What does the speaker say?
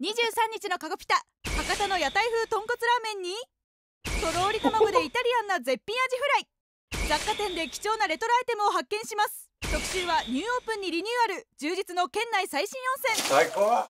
23日のカゴピタ博多の屋台風豚骨ラーメンにとろーり卵でイタリアンな絶品アジフライ雑貨店で貴重なレトロアイテムを発見します特集はニューオープンにリニューアル充実の県内最新温泉最高